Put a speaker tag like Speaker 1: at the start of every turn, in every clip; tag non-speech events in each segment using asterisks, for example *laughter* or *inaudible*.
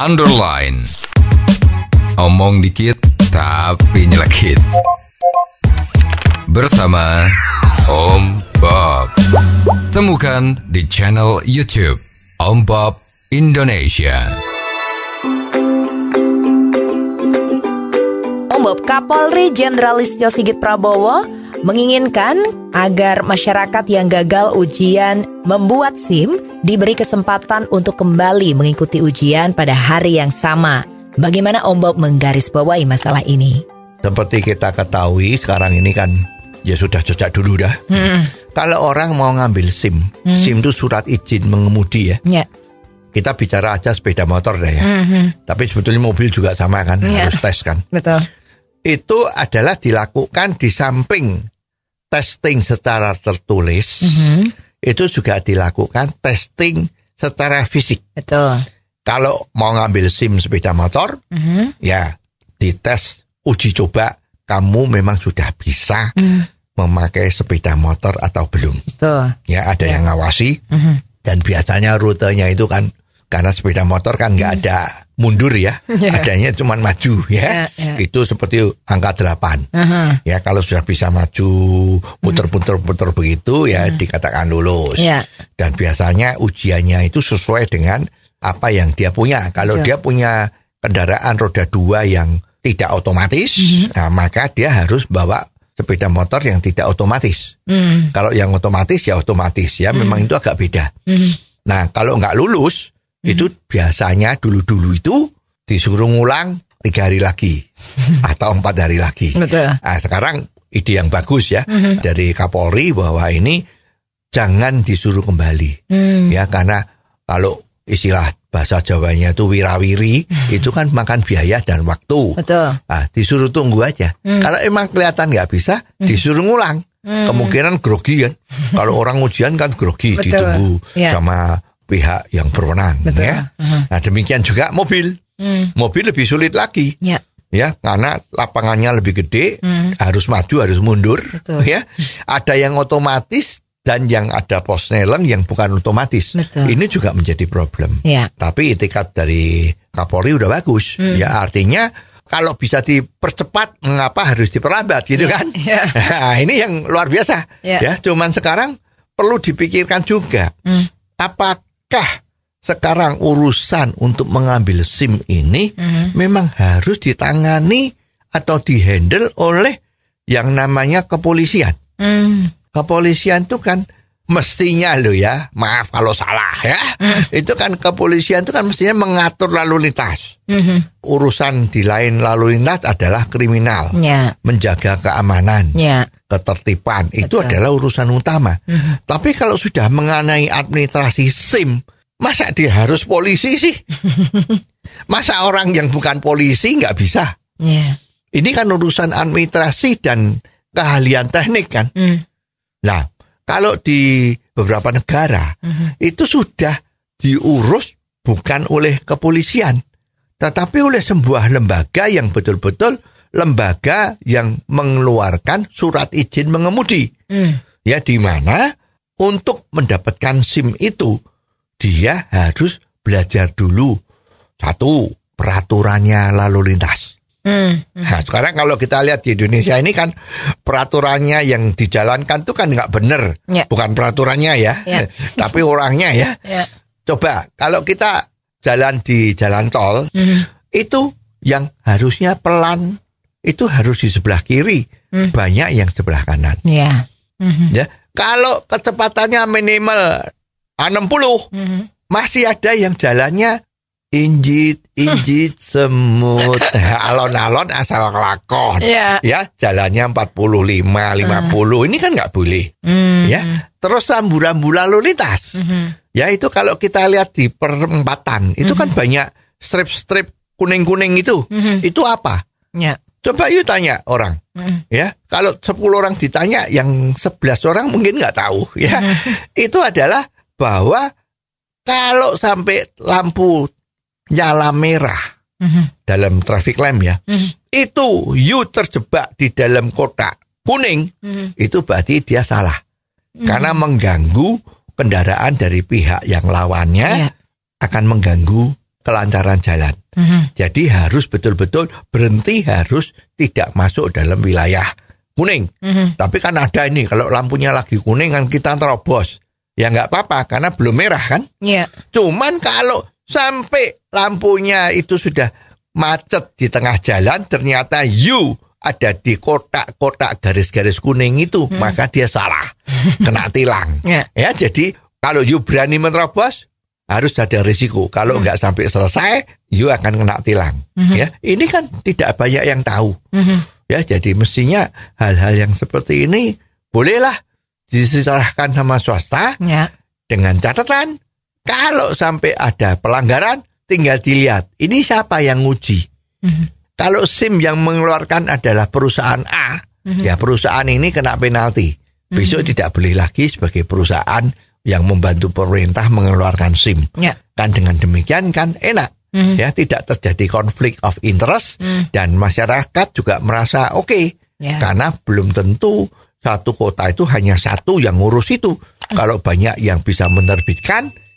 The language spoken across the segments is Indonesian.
Speaker 1: underline. Omong dikit tapi nyelekit. Bersama Om Bob. Temukan di channel YouTube Om Bob Indonesia. Om Bob, Kapolri Jenderal Listio Sigit Prabowo menginginkan agar masyarakat yang gagal ujian membuat SIM diberi kesempatan untuk kembali mengikuti ujian pada hari yang sama. Bagaimana Om Bob menggarisbawahi masalah ini? Seperti kita ketahui sekarang ini kan ya sudah sejak dulu dah. Hmm. Kalau orang mau ngambil SIM, hmm. SIM itu surat izin mengemudi ya. ya. Kita bicara aja sepeda motor deh ya. Hmm. hmm. Tapi sebetulnya mobil juga sama kan, yeah. harus tes kan. Betul. Itu adalah dilakukan di samping testing secara tertulis mm -hmm. itu juga dilakukan testing secara fisik. Betul. Kalau mau ngambil SIM sepeda motor, mm -hmm. ya dites uji coba kamu memang sudah bisa mm. memakai sepeda motor atau belum. Betul. Ya ada yeah. yang ngawasi mm -hmm. dan biasanya rutenya itu kan karena sepeda motor kan nggak hmm. ada mundur ya, yeah. adanya cuma maju ya. Yeah, yeah. Itu seperti angka delapan Uh -huh. Ya kalau sudah bisa maju, puter-puter-puter begitu ya uh hmm. -huh. dikatakan lulus. Yeah. Dan biasanya ujiannya itu sesuai dengan apa yang dia punya. Kalau so. dia punya kendaraan roda dua yang tidak otomatis, uh hmm. -huh. nah, maka dia harus bawa sepeda motor yang tidak otomatis. -huh. Kalau yang otomatis ya otomatis ya, -huh. memang itu agak beda. -huh. Nah kalau nggak lulus, hmm. itu biasanya dulu-dulu itu disuruh ngulang tiga hari lagi *laughs* atau empat hari lagi. Betul. Nah, sekarang ide yang bagus ya hmm. dari Kapolri bahwa ini jangan disuruh kembali hmm. ya karena kalau istilah bahasa Jawanya itu wirawiri hmm. itu kan makan biaya dan waktu. Betul. Nah, disuruh tunggu aja. Hmm. Kalau emang kelihatan nggak bisa, hmm. disuruh ngulang. Hmm. Kemungkinan grogi kan. *laughs* Kalau orang ujian kan grogi Betul. ditunggu yeah. sama pihak yang berwenang Betul. ya. Uh-huh. Nah, demikian juga mobil. Hmm. Mobil lebih sulit lagi. Ya. Ya, karena lapangannya lebih gede, hmm. harus maju, harus mundur, Betul. ya. Ada yang otomatis dan yang ada pos neleng yang bukan otomatis. Betul. Ini juga menjadi problem. Ya. Tapi etikat dari Kapolri udah bagus. Hmm. Ya, artinya kalau bisa dipercepat mengapa harus diperlambat gitu ya, kan? Ya. *laughs* Nah, ini yang luar biasa. Ya, ya cuman sekarang perlu dipikirkan juga. Hmm. Apa apakah sekarang urusan untuk mengambil SIM ini mm-hmm. memang harus ditangani atau dihandle oleh yang namanya kepolisian. Mm. Kepolisian itu kan mestinya lo ya, maaf kalau salah ya, hmm. itu kan kepolisian itu kan mestinya mengatur lalu lintas. Mm-hmm. Urusan di lain lalu lintas adalah kriminal, yeah. menjaga keamanan, yeah. ketertiban Betul. itu adalah urusan utama. Mm-hmm. Tapi kalau sudah mengenai administrasi SIM, masa dia harus polisi sih? *laughs* masa orang yang bukan polisi nggak bisa? Yeah. Ini kan urusan administrasi dan keahlian teknik kan. Mm. Nah kalau di beberapa negara mm -hmm. itu sudah diurus bukan oleh kepolisian, tetapi oleh sebuah lembaga yang betul-betul lembaga yang mengeluarkan surat izin mengemudi. Mm. Ya di mana untuk mendapatkan SIM itu dia harus belajar dulu satu peraturannya lalu lintas. Hmm, hmm. Nah sekarang kalau kita lihat di Indonesia ini kan peraturannya yang dijalankan tuh kan nggak bener yeah. bukan peraturannya ya, yeah. *laughs* tapi orangnya ya. Yeah. Coba kalau kita jalan di jalan tol hmm. itu yang harusnya pelan itu harus di sebelah kiri, hmm. banyak yang sebelah kanan. Yeah. Hmm. Ya kalau kecepatannya minimal 60 hmm. masih ada yang jalannya injit injit *laughs* semut alon-alon asal kelakon yeah. ya jalannya 45 50 uh. ini kan nggak boleh mm. ya terus rambu-rambu lalu lintas mm -hmm. ya itu kalau kita lihat di perempatan itu mm -hmm. kan banyak strip-strip kuning-kuning itu mm -hmm. itu apa yeah. coba yuk tanya orang mm ya kalau 10 orang ditanya yang 11 orang mungkin nggak tahu ya mm itu adalah bahwa kalau sampai lampu nyala merah mm -hmm. dalam traffic lamp ya, mm -hmm. itu you terjebak di dalam kotak kuning, mm -hmm. itu berarti dia salah mm -hmm. karena mengganggu kendaraan dari pihak yang lawannya yeah. akan mengganggu kelancaran jalan. Mm -hmm. Jadi harus betul-betul berhenti harus tidak masuk dalam wilayah kuning. Mm -hmm. Tapi kan ada ini kalau lampunya lagi kuning kan kita terobos. Ya nggak apa-apa karena belum merah kan. Yeah. Cuman kalau Sampai lampunya itu sudah macet di tengah jalan, ternyata you ada di kotak-kotak garis-garis kuning itu, hmm. maka dia salah, kena tilang. *laughs* yeah. Ya, jadi kalau you berani menerobos harus ada risiko. Kalau hmm. nggak sampai selesai, you akan kena tilang. Hmm. Ya, ini kan tidak banyak yang tahu. Hmm. Ya, jadi mestinya hal-hal yang seperti ini bolehlah diserahkan sama swasta yeah. dengan catatan kalau sampai ada pelanggaran, tinggal dilihat. Ini siapa yang nguji? Mhm. Kalau SIM yang mengeluarkan adalah perusahaan A, mhm. ya perusahaan ini kena penalti. Mhm. Besok tidak boleh lagi sebagai perusahaan yang membantu pemerintah mengeluarkan SIM. Yeah. Kan dengan demikian kan enak. mm Ya, tidak terjadi konflik of interest mm dan masyarakat juga merasa oke okay, ya. yeah. karena belum tentu satu kota itu hanya satu yang ngurus itu. Iya. Kalau banyak yang bisa menerbitkan,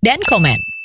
Speaker 1: dan komen.